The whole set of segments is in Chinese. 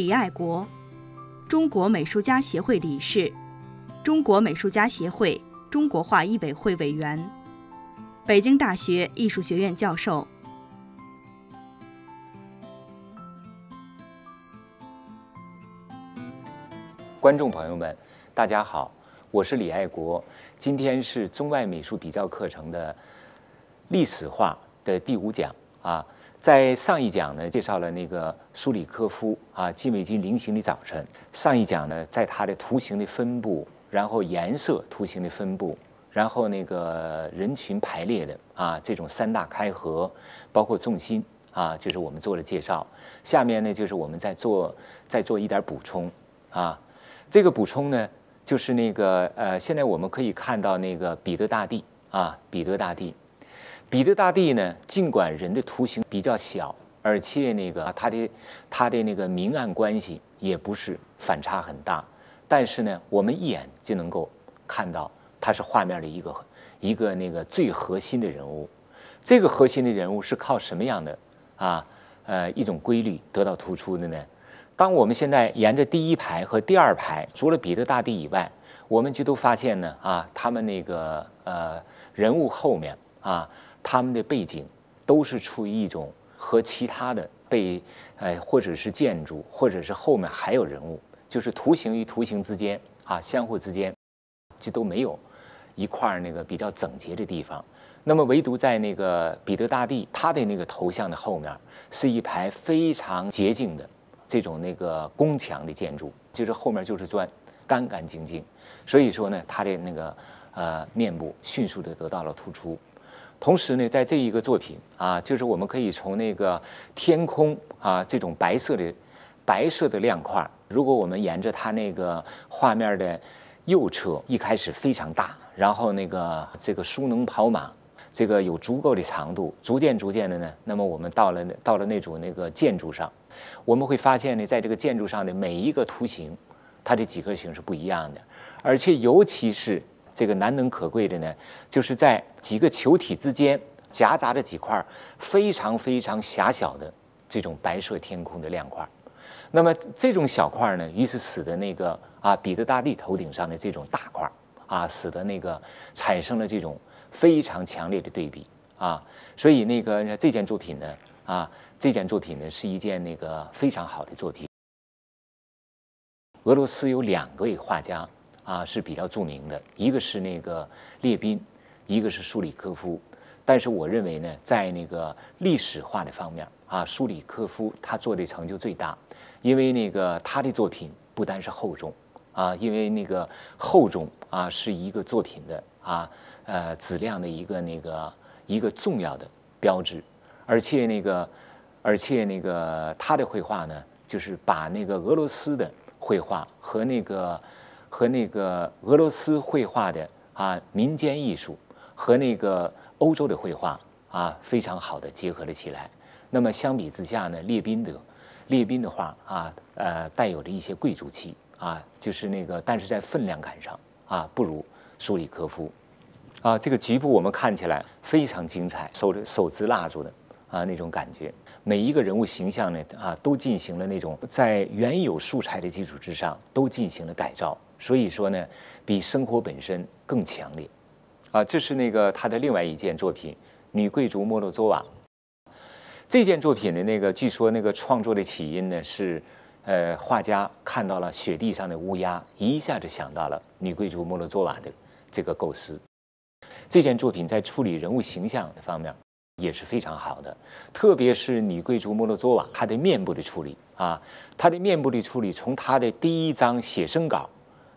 李爱国，中国美术家协会理事，中国美术家协会中国画艺委会委员，北京大学艺术学院教授。观众朋友们，大家好，我是李爱国。今天是中外美术比较课程的历史化的第五讲啊。在上一讲呢，介绍了那个苏里科夫啊，《季美金菱形的早晨》。上一讲呢，在它的图形的分布，然后颜色、图形的分布，然后那个人群排列的啊，这种三大开合，包括重心啊，就是我们做了介绍。下面呢，就是我们再做再做一点补充啊。这个补充呢，就是那个呃，现在我们可以看到那个彼得大帝啊，彼得大帝。彼得大帝呢？尽管人的图形比较小，而且那个他的他的那个明暗关系也不是反差很大，但是呢，我们一眼就能够看到他是画面的一个一个那个最核心的人物。这个核心的人物是靠什么样的啊？呃，一种规律得到突出的呢？当我们现在沿着第一排和第二排，除了彼得大帝以外，我们就都发现呢啊，他们那个呃人物后面啊。他们的背景都是处于一种和其他的被，呃，或者是建筑，或者是后面还有人物，就是图形与图形之间啊，相互之间，这都没有一块那个比较整洁的地方。那么，唯独在那个彼得大帝他的那个头像的后面，是一排非常洁净的这种那个宫墙的建筑，就是后面就是砖，干干净净。所以说呢，他的那个呃面部迅速的得到了突出。同时呢，在这一个作品啊，就是我们可以从那个天空啊，这种白色的、白色的亮块儿。如果我们沿着它那个画面的右侧，一开始非常大，然后那个这个疏能跑马，这个有足够的长度，逐渐逐渐的呢，那么我们到了到了那组那个建筑上，我们会发现呢，在这个建筑上的每一个图形，它的几何形是不一样的，而且尤其是。这个难能可贵的呢，就是在几个球体之间夹杂着几块非常非常狭小的这种白色天空的亮块，那么这种小块呢，于是使得那个啊彼得大帝头顶上的这种大块啊，使得那个产生了这种非常强烈的对比啊，所以那个这件作品呢啊，这件作品呢是一件那个非常好的作品。俄罗斯有两位画家。啊，是比较著名的，一个是那个列宾，一个是苏里科夫，但是我认为呢，在那个历史化的方面啊，苏里科夫他做的成就最大，因为那个他的作品不单是厚重啊，因为那个厚重啊是一个作品的啊呃质量的一个那个一个重要的标志，而且那个而且那个他的绘画呢，就是把那个俄罗斯的绘画和那个。和那个俄罗斯绘画的啊民间艺术，和那个欧洲的绘画啊非常好的结合了起来。那么相比之下呢，列宾的，列宾的画啊呃带有着一些贵族气啊，就是那个但是在分量感上啊不如苏里科夫，啊这个局部我们看起来非常精彩，手手执蜡烛的啊那种感觉，每一个人物形象呢啊都进行了那种在原有素材的基础之上都进行了改造。所以说呢，比生活本身更强烈，啊，这是那个他的另外一件作品《女贵族莫洛佐瓦》。这件作品的那个，据说那个创作的起因呢是，呃，画家看到了雪地上的乌鸦，一下子想到了女贵族莫洛佐瓦的这个构思。这件作品在处理人物形象的方面也是非常好的，特别是女贵族莫洛佐瓦她的面部的处理啊，她的面部的处理从她的第一张写生稿。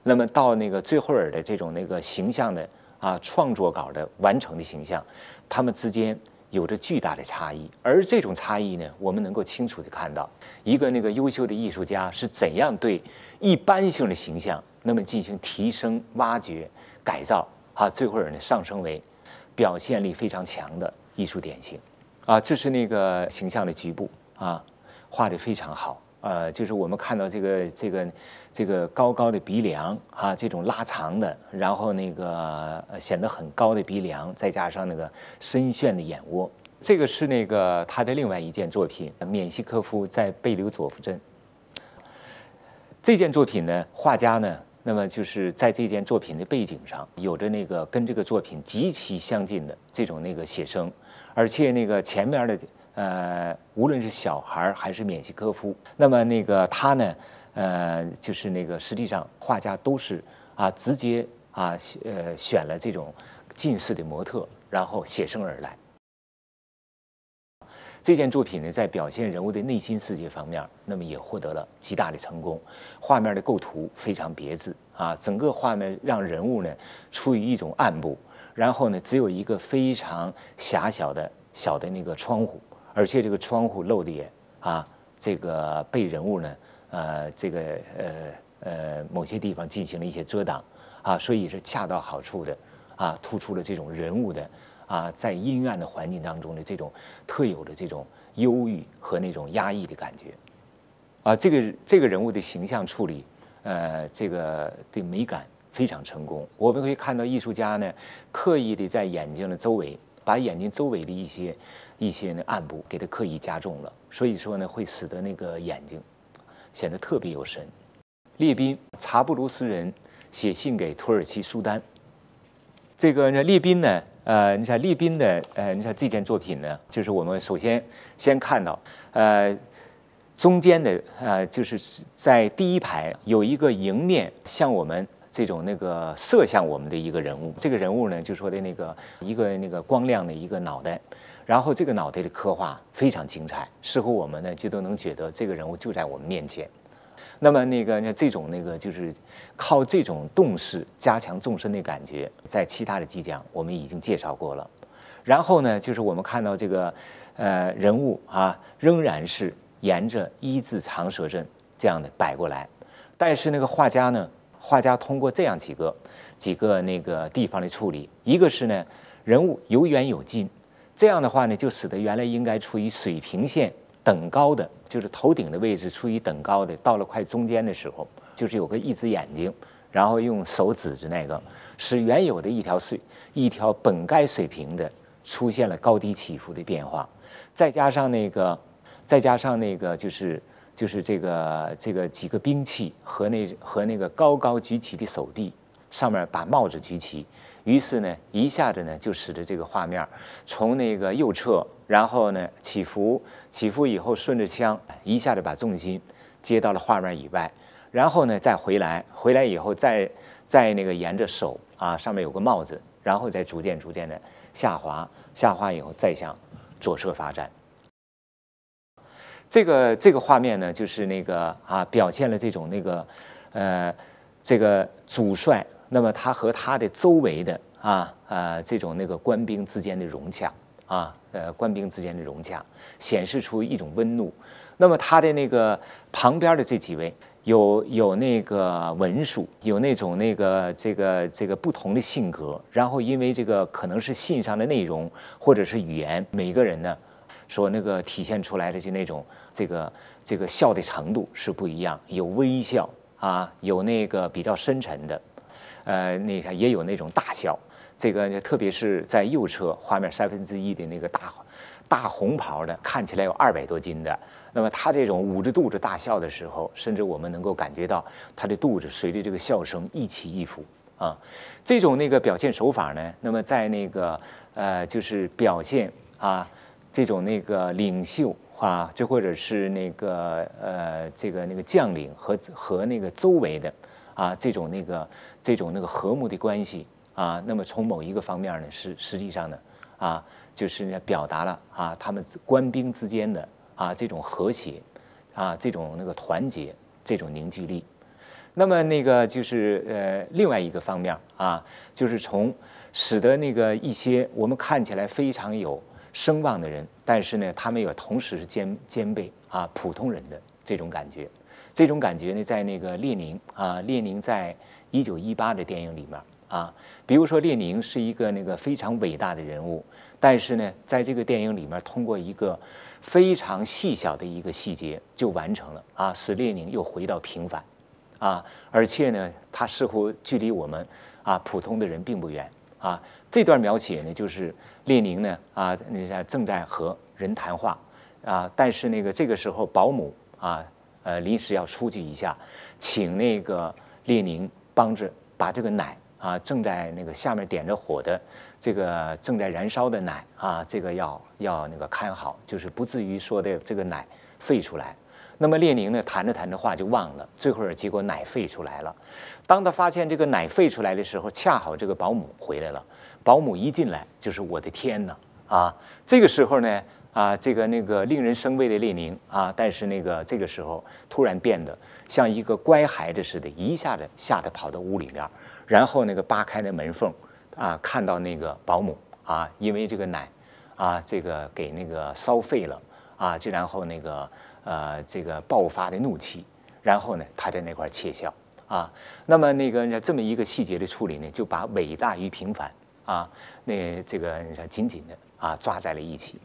那么到那个最后尾的这种那个形象的啊创作稿的完成的形象，他们之间有着巨大的差异。而这种差异呢，我们能够清楚地看到，一个那个优秀的艺术家是怎样对一般性的形象那么进行提升、挖掘、改造，啊，最后尾呢上升为表现力非常强的艺术典型。啊，这是那个形象的局部啊，画得非常好。呃，就是我们看到这个这个这个高高的鼻梁，哈，这种拉长的，然后那个显得很高的鼻梁，再加上那个深陷的眼窝，这个是那个他的另外一件作品《缅西科夫在贝留佐夫镇》。这件作品呢，画家呢，那么就是在这件作品的背景上，有着那个跟这个作品极其相近的这种那个写生，而且那个前面的。呃，无论是小孩还是缅西科夫，那么那个他呢，呃，就是那个实际上画家都是啊直接啊呃选了这种近似的模特，然后写生而来。这件作品呢，在表现人物的内心世界方面，那么也获得了极大的成功。画面的构图非常别致啊，整个画面让人物呢处于一种暗部，然后呢只有一个非常狭小的小的那个窗户。而且这个窗户漏的啊，这个被人物呢，呃，这个呃呃某些地方进行了一些遮挡，啊，所以是恰到好处的，啊，突出了这种人物的啊，在阴暗的环境当中的这种特有的这种忧郁和那种压抑的感觉，啊，这个这个人物的形象处理，呃，这个的美感非常成功。我们可以看到艺术家呢，刻意的在眼睛的周围。把眼睛周围的一些、一些那暗部给它刻意加重了，所以说呢，会使得那个眼睛显得特别有神。列宾，查布卢斯人，写信给土耳其苏丹。这个呢，列宾呢，呃，你看列宾的，呃，你看这件作品呢，就是我们首先先看到，呃，中间的，呃，就是在第一排有一个迎面向我们。这种那个射向我们的一个人物，这个人物呢，就说的那个一个那个光亮的一个脑袋，然后这个脑袋的刻画非常精彩，似乎我们呢就都能觉得这个人物就在我们面前。那么那个那这种那个就是靠这种动势加强纵深的感觉，在其他的几讲我们已经介绍过了。然后呢，就是我们看到这个呃人物啊，仍然是沿着一字长蛇阵这样的摆过来，但是那个画家呢。画家通过这样几个、几个那个地方的处理，一个是呢人物有远有近，这样的话呢就使得原来应该处于水平线等高的，就是头顶的位置处于等高的，到了快中间的时候，就是有个一只眼睛，然后用手指着那个，使原有的一条水一条本该水平的出现了高低起伏的变化，再加上那个，再加上那个就是。就是这个这个几个兵器和那和那个高高举起的手臂，上面把帽子举起，于是呢一下子呢就使得这个画面从那个右侧，然后呢起伏起伏以后顺着枪一下子把重心接到了画面以外，然后呢再回来回来以后再再那个沿着手啊上面有个帽子，然后再逐渐逐渐的下滑下滑以后再向左侧发展。这个这个画面呢，就是那个啊，表现了这种那个，呃，这个主帅，那么他和他的周围的啊啊这种那个官兵之间的融洽啊，呃，官兵之间的融洽，显示出一种温度。那么他的那个旁边的这几位，有有那个文书，有那种那个这个这个不同的性格，然后因为这个可能是信上的内容或者是语言，每个人呢。说那个体现出来的就那种这个这个笑的程度是不一样，有微笑啊，有那个比较深沉的，呃，那啥也有那种大笑。这个特别是在右侧画面三分之一的那个大大红袍的，看起来有二百多斤的，那么他这种捂着肚子大笑的时候，甚至我们能够感觉到他的肚子随着这个笑声一起一伏啊。这种那个表现手法呢，那么在那个呃，就是表现啊。这种那个领袖啊，就或者是那个呃，这个那个将领和和那个周围的啊，这种那个这种那个和睦的关系啊，那么从某一个方面呢，是实际上呢啊，就是呢表达了啊，他们官兵之间的啊这种和谐啊，这种那个团结这种凝聚力。那么那个就是呃另外一个方面啊，就是从使得那个一些我们看起来非常有。声望的人，但是呢，他们又同时兼兼备啊普通人的这种感觉，这种感觉呢，在那个列宁啊，列宁在一九一八的电影里面啊，比如说列宁是一个那个非常伟大的人物，但是呢，在这个电影里面，通过一个非常细小的一个细节就完成了啊，使列宁又回到平凡，啊，而且呢，他似乎距离我们啊普通的人并不远啊。这段描写呢，就是。列宁呢？啊，那在正在和人谈话，啊，但是那个这个时候保姆啊，呃，临时要出去一下，请那个列宁帮着把这个奶啊，正在那个下面点着火的这个正在燃烧的奶啊，这个要要那个看好，就是不至于说的这个奶沸出来。那么列宁呢，谈着谈着话就忘了，最后结果奶沸出来了。当他发现这个奶沸出来的时候，恰好这个保姆回来了。保姆一进来就是我的天呐啊，这个时候呢，啊，这个那个令人生畏的列宁啊，但是那个这个时候突然变得像一个乖孩子似的，一下子吓得跑到屋里面，然后那个扒开那门缝，啊，看到那个保姆啊，因为这个奶，啊，这个给那个烧废了，啊，就然后那个呃这个爆发的怒气，然后呢他在那块窃笑啊，那么那个这么一个细节的处理呢，就把伟大与平凡。啊，那这个紧紧的啊抓在了一起，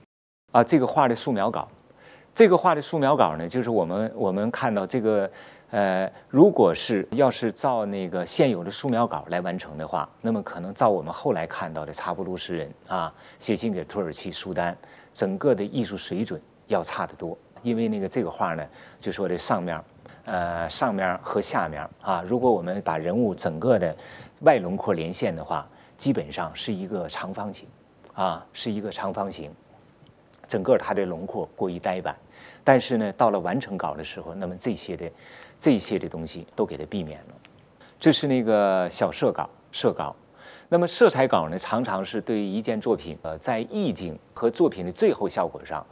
啊，这个画的素描稿，这个画的素描稿呢，就是我们我们看到这个，呃，如果是要是照那个现有的素描稿来完成的话，那么可能照我们后来看到的查布鲁斯人啊写信给土耳其苏丹，整个的艺术水准要差得多，因为那个这个画呢，就说这上面，呃，上面和下面啊，如果我们把人物整个的外轮廓连线的话。基本上是一个长方形，啊，是一个长方形，整个它的轮廓过于呆板。但是呢，到了完成稿的时候，那么这些的、这些的东西都给它避免了。这是那个小色稿，色稿。那么色彩稿呢，常常是对一件作品，呃，在意境和作品的最后效果上，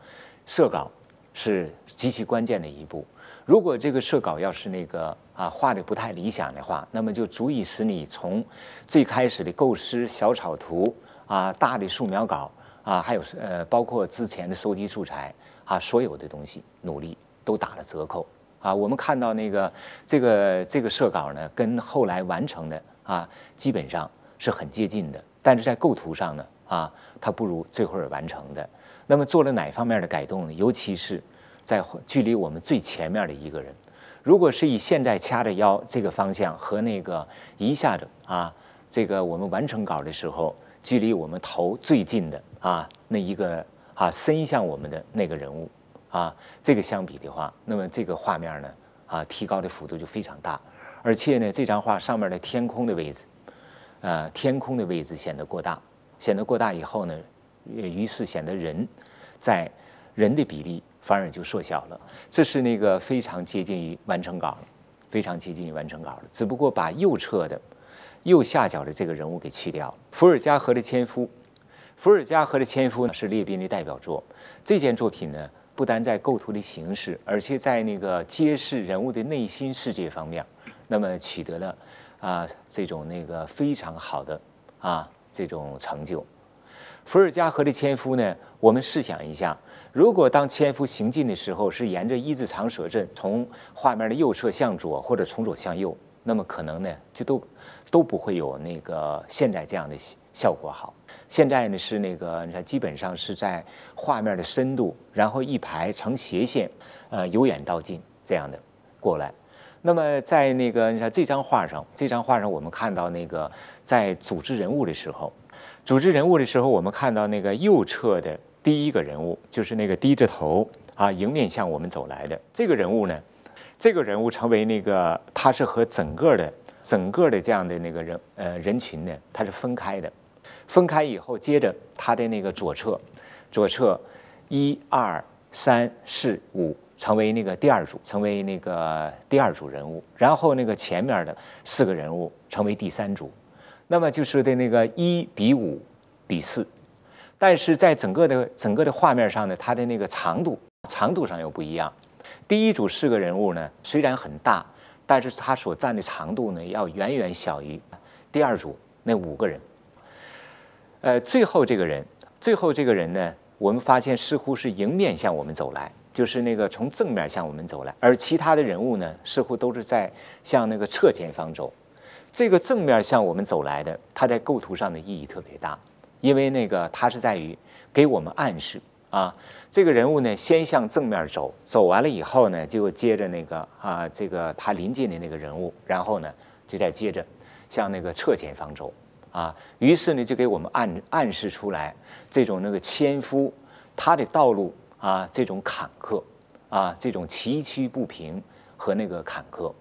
色稿是极其关键的一步。如果这个设稿要是那个啊画的不太理想的话，那么就足以使你从最开始的构思、小草图啊、大的素描稿啊，还有呃包括之前的收集素材啊，所有的东西努力都打了折扣啊。我们看到那个这个这个设稿呢，跟后来完成的啊基本上是很接近的，但是在构图上呢啊，它不如最后完成的。那么做了哪方面的改动呢？尤其是。在距离我们最前面的一个人，如果是以现在掐着腰这个方向和那个一下子啊，这个我们完成稿的时候，距离我们头最近的啊那一个啊伸向我们的那个人物啊，这个相比的话，那么这个画面呢啊提高的幅度就非常大，而且呢这张画上面的天空的位置，呃天空的位置显得过大，显得过大以后呢，于是显得人在人的比例。反而就缩小了，这是那个非常接近于完成稿了，非常接近于完成稿了。只不过把右侧的右下角的这个人物给去掉。伏尔加河的纤夫，伏尔加河的纤夫呢是列宾的代表作。这件作品呢不单在构图的形式，而且在那个揭示人物的内心世界方面，那么取得了啊这种那个非常好的啊这种成就。伏尔加河的纤夫呢，我们试想一下。如果当千夫行进的时候是沿着一字长蛇阵，从画面的右侧向左，或者从左向右，那么可能呢就都都不会有那个现在这样的效果好。现在呢是那个你看，基本上是在画面的深度，然后一排呈斜线，呃，由远到近这样的过来。那么在那个你看这张画上，这张画上我们看到那个在组织人物的时候，组织人物的时候我们看到那个右侧的。第一个人物就是那个低着头啊迎面向我们走来的这个人物呢，这个人物成为那个他是和整个的整个的这样的那个人呃人群呢，他是分开的，分开以后接着他的那个左侧，左侧一二三四五成为那个第二组，成为那个第二组人物，然后那个前面的四个人物成为第三组，那么就是的那个一比五比四。但是在整个的整个的画面上呢，它的那个长度长度上又不一样。第一组四个人物呢，虽然很大，但是它所占的长度呢，要远远小于第二组那五个人。呃，最后这个人，最后这个人呢，我们发现似乎是迎面向我们走来，就是那个从正面向我们走来，而其他的人物呢，似乎都是在向那个侧前方走。这个正面向我们走来的，它在构图上的意义特别大。因为那个他是在于给我们暗示啊，这个人物呢先向正面走，走完了以后呢，就接着那个啊，这个他临近的那个人物，然后呢就再接着向那个侧前方走啊。于是呢就给我们暗暗示出来这种那个纤夫他的道路啊，这种坎坷啊，这种崎岖不平和那个坎坷，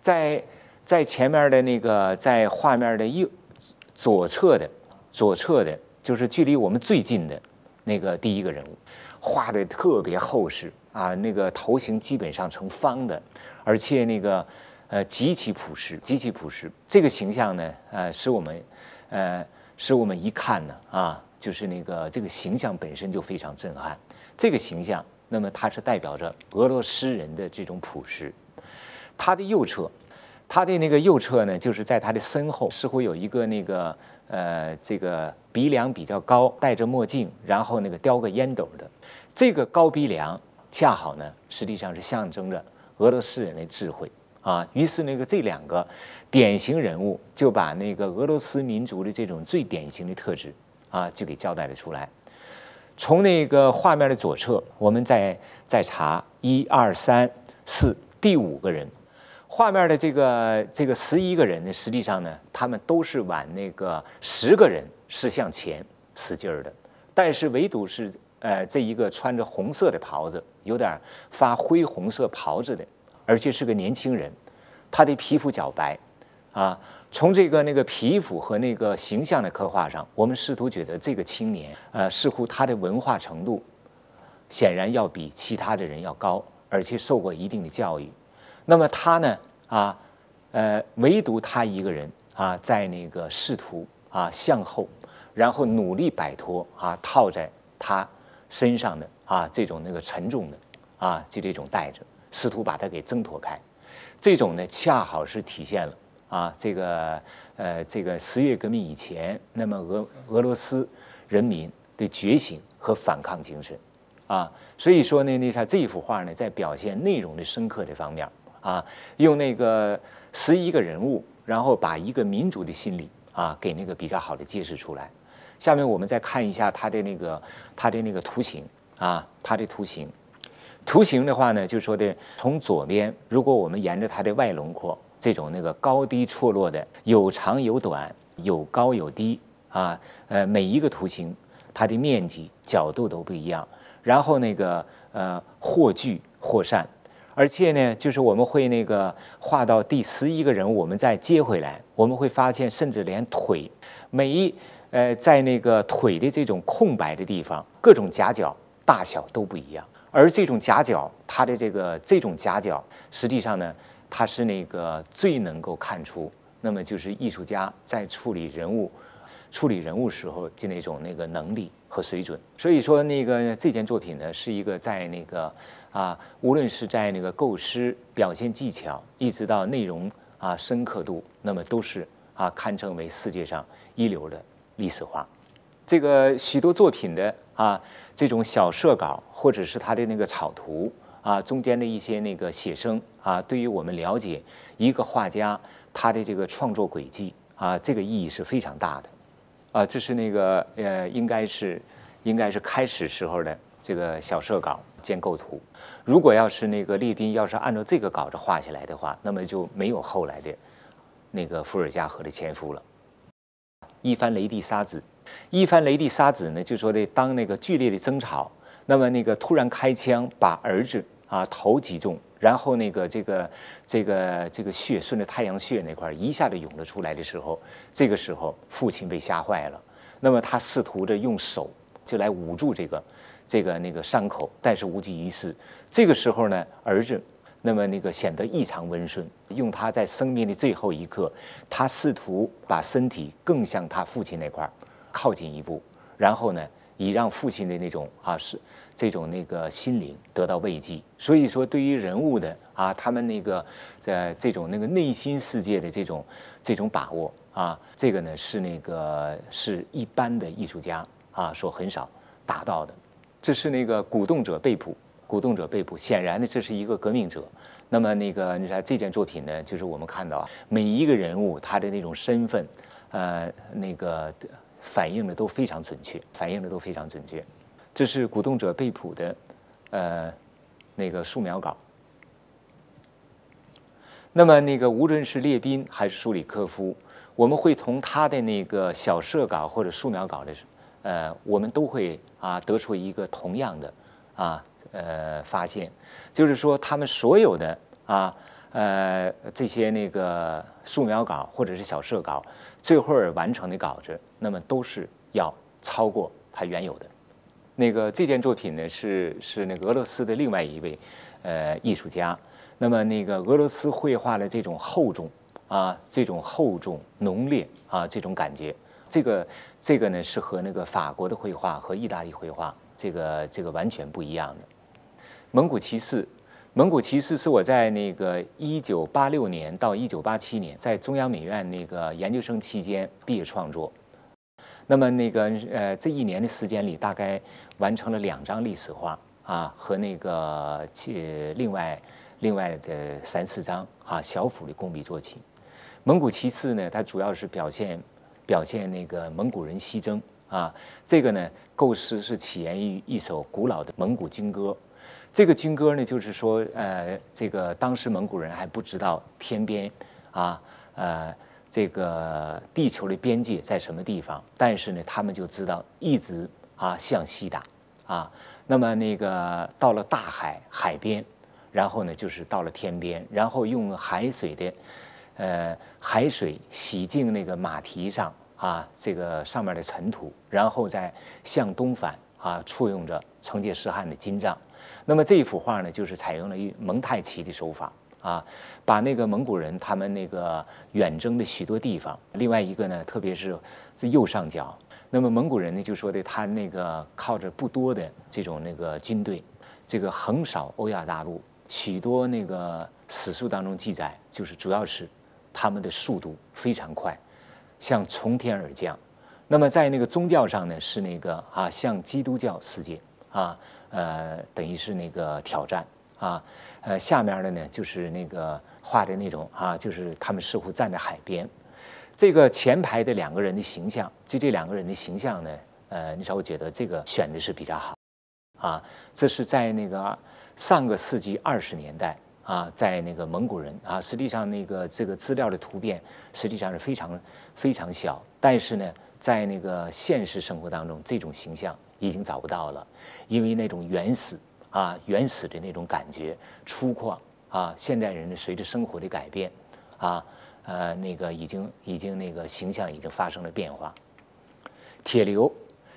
在在前面的那个在画面的右左侧的。左侧的就是距离我们最近的那个第一个人物，画的特别厚实啊，那个头型基本上成方的，而且那个呃极其朴实，极其朴实。这个形象呢，呃，使我们，呃，使我们一看呢，啊，就是那个这个形象本身就非常震撼。这个形象，那么它是代表着俄罗斯人的这种朴实。他的右侧，他的那个右侧呢，就是在他的身后，似乎有一个那个。呃，这个鼻梁比较高，戴着墨镜，然后那个叼个烟斗的，这个高鼻梁恰好呢，实际上是象征着俄罗斯人的智慧啊。于是那个这两个典型人物就把那个俄罗斯民族的这种最典型的特质啊，就给交代了出来。从那个画面的左侧，我们再再查一二三四第五个人。画面的这个这个十一个人呢，实际上呢，他们都是往那个十个人是向前使劲儿的，但是唯独是呃这一个穿着红色的袍子，有点发灰红色袍子的，而且是个年轻人，他的皮肤较白，啊，从这个那个皮肤和那个形象的刻画上，我们试图觉得这个青年呃似乎他的文化程度显然要比其他的人要高，而且受过一定的教育。那么他呢？啊，呃，唯独他一个人啊，在那个试图啊，向后，然后努力摆脱啊，套在他身上的啊这种那个沉重的啊就这种带着，试图把它给挣脱开。这种呢，恰好是体现了啊这个呃这个十月革命以前，那么俄俄罗斯人民的觉醒和反抗精神啊。所以说呢，那啥，这一幅画呢，在表现内容的深刻的方面。啊，用那个十一个人物，然后把一个民族的心理啊，给那个比较好的揭示出来。下面我们再看一下它的那个它的那个图形啊，它的图形。图形的话呢，就说的从左边，如果我们沿着它的外轮廓，这种那个高低错落的，有长有短，有高有低啊，呃，每一个图形它的面积角度都不一样，然后那个呃，或聚或散。而且呢，就是我们会那个画到第十一个人物，我们再接回来，我们会发现，甚至连腿，每一呃，在那个腿的这种空白的地方，各种夹角大小都不一样。而这种夹角，它的这个这种夹角，实际上呢，它是那个最能够看出，那么就是艺术家在处理人物。处理人物时候的那种那个能力和水准，所以说那个这件作品呢，是一个在那个啊，无论是在那个构思、表现技巧，一直到内容啊深刻度，那么都是啊，堪称为世界上一流的历史画。这个许多作品的啊这种小设稿，或者是他的那个草图啊，中间的一些那个写生啊，对于我们了解一个画家他的这个创作轨迹啊，这个意义是非常大的。啊，这是那个呃，应该是，应该是开始时候的这个小设稿兼构图。如果要是那个列宾要是按照这个稿子画下来的话，那么就没有后来的那个伏尔加河的纤夫了。一番雷帝杀子，一番雷帝杀子呢，就说的当那个剧烈的争吵，那么那个突然开枪把儿子啊头击中。然后那个这个这个这个血顺着太阳穴那块一下子涌了出来的时候，这个时候父亲被吓坏了，那么他试图着用手就来捂住这个这个那个伤口，但是无济于事。这个时候呢，儿子那么那个显得异常温顺，用他在生命的最后一刻，他试图把身体更向他父亲那块靠近一步，然后呢。以让父亲的那种啊是这种那个心灵得到慰藉，所以说对于人物的啊他们那个呃这种那个内心世界的这种这种把握啊，这个呢是那个是一般的艺术家啊所很少达到的。这是那个鼓动者被捕，鼓动者被捕，显然呢这是一个革命者。那么那个你看这件作品呢，就是我们看到每一个人物他的那种身份，呃那个。反映的都非常准确，反映的都非常准确。这是鼓动者被捕的，呃，那个素描稿。那么那个无论是列宾还是舒里科夫，我们会从他的那个小设稿或者素描稿的，呃，我们都会啊得出一个同样的啊呃发现，就是说他们所有的啊。呃，这些那个素描稿或者是小设稿，最后完成的稿子，那么都是要超过他原有的。那个这件作品呢，是是那个俄罗斯的另外一位呃艺术家。那么那个俄罗斯绘画的这种厚重啊，这种厚重浓烈啊，这种感觉，这个这个呢是和那个法国的绘画和意大利绘画这个这个完全不一样的。蒙古骑士。蒙古骑士是我在那个一九八六年到一九八七年在中央美院那个研究生期间毕业创作。那么那个呃，这一年的时间里，大概完成了两张历史画啊，和那个呃另外另外的三四张啊小幅的工笔作品。蒙古骑士呢，它主要是表现表现那个蒙古人西征啊。这个呢，构思是起源于一首古老的蒙古军歌。这个军歌呢，就是说，呃，这个当时蒙古人还不知道天边，啊，呃，这个地球的边界在什么地方，但是呢，他们就知道一直啊向西打，啊，那么那个到了大海海边，然后呢就是到了天边，然后用海水的，呃，海水洗净那个马蹄上啊这个上面的尘土，然后再向东返，啊，簇拥着成吉思汗的金帐。那么这一幅画呢，就是采用了一蒙太奇的手法啊，把那个蒙古人他们那个远征的许多地方。另外一个呢，特别是这右上角，那么蒙古人呢就说的他那个靠着不多的这种那个军队，这个横扫欧亚大陆。许多那个史书当中记载，就是主要是他们的速度非常快，像从天而降。那么在那个宗教上呢，是那个啊，像基督教世界啊。呃，等于是那个挑战啊，呃，下面的呢就是那个画的那种啊，就是他们似乎站在海边。这个前排的两个人的形象，就这两个人的形象呢，呃，你稍微觉得这个选的是比较好啊。这是在那个上个世纪二十年代啊，在那个蒙古人啊，实际上那个这个资料的图片实际上是非常非常小，但是呢，在那个现实生活当中，这种形象。已经找不到了，因为那种原始啊、原始的那种感觉粗犷啊，现代人呢随着生活的改变啊，呃，那个已经已经那个形象已经发生了变化。铁流，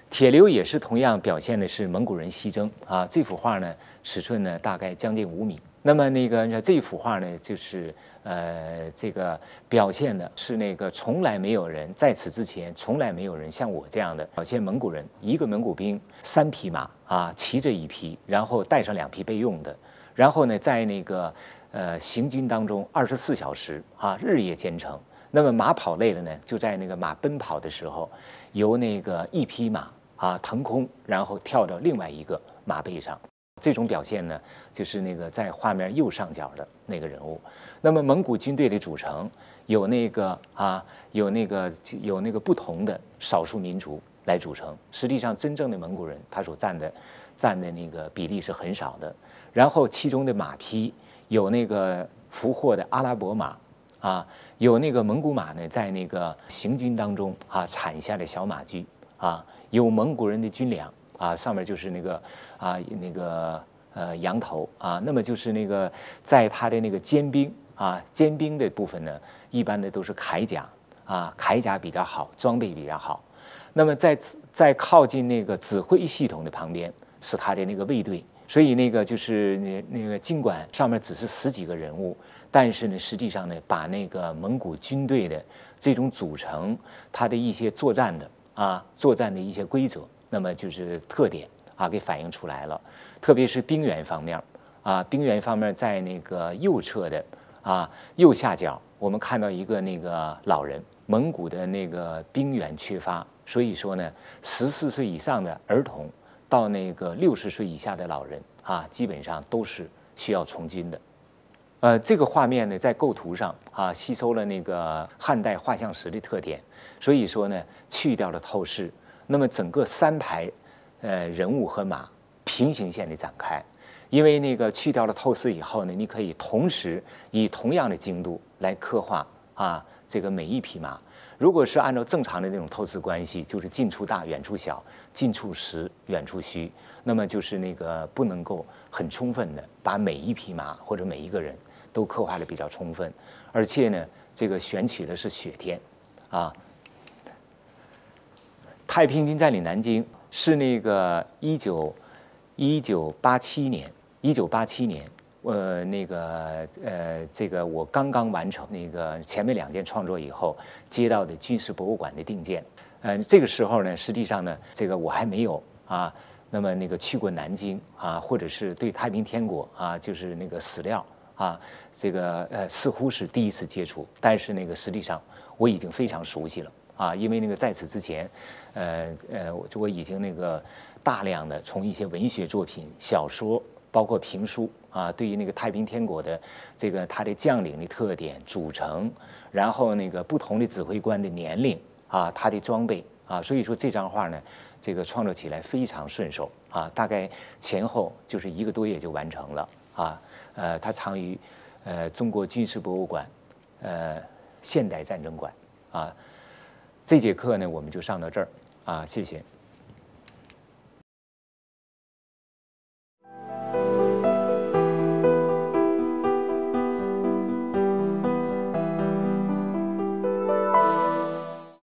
铁流也是同样表现的是蒙古人西征啊，这幅画呢尺寸呢大概将近五米。那么那个这幅画呢，就是呃这个表现的是那个从来没有人在此之前，从来没有人像我这样的表现蒙古人，一个蒙古兵三匹马啊，骑着一匹，然后带上两匹备用的，然后呢在那个呃行军当中二十四小时啊日夜兼程。那么马跑累了呢，就在那个马奔跑的时候，由那个一匹马啊腾空，然后跳到另外一个马背上。这种表现呢，就是那个在画面右上角的那个人物。那么蒙古军队的组成，有那个啊，有那个有那个不同的少数民族来组成。实际上，真正的蒙古人他所占的占的那个比例是很少的。然后其中的马匹，有那个俘获的阿拉伯马，啊，有那个蒙古马呢，在那个行军当中啊产下的小马驹，啊，有蒙古人的军粮。啊，上面就是那个啊，那个呃，羊头啊。那么就是那个，在他的那个尖兵啊，尖兵的部分呢，一般的都是铠甲啊，铠甲比较好，装备比较好。那么在在靠近那个指挥系统的旁边是他的那个卫队，所以那个就是那那个，尽管上面只是十几个人物，但是呢，实际上呢，把那个蒙古军队的这种组成，他的一些作战的啊，作战的一些规则。那么就是特点啊，给反映出来了，特别是冰原方面啊，冰原方面在那个右侧的啊右下角，我们看到一个那个老人，蒙古的那个冰原缺乏，所以说呢，十四岁以上的儿童到那个六十岁以下的老人啊，基本上都是需要从军的。呃，这个画面呢，在构图上啊，吸收了那个汉代画像石的特点，所以说呢，去掉了透视。那么整个三排，呃，人物和马平行线的展开，因为那个去掉了透视以后呢，你可以同时以同样的精度来刻画啊，这个每一匹马，如果是按照正常的那种透视关系，就是近处大，远处小，近处实，远处虚，那么就是那个不能够很充分的把每一匹马或者每一个人都刻画的比较充分，而且呢，这个选取的是雪天，啊。太平军占领南京是那个一九一九八七年，一九八七年，呃，那个呃，这个我刚刚完成那个前面两件创作以后，接到的军事博物馆的定件，嗯，这个时候呢，实际上呢，这个我还没有啊，那么那个去过南京啊，或者是对太平天国啊，就是那个史料啊，这个呃，似乎是第一次接触，但是那个实际上我已经非常熟悉了。啊，因为那个在此之前，呃呃，我我已经那个大量的从一些文学作品、小说，包括评书啊，对于那个太平天国的这个他的将领的特点、组成，然后那个不同的指挥官的年龄啊，他的装备啊，所以说这张画呢，这个创作起来非常顺手啊，大概前后就是一个多月就完成了啊。呃，它藏于呃中国军事博物馆，呃现代战争馆啊。这节课呢，我们就上到这儿啊，谢谢。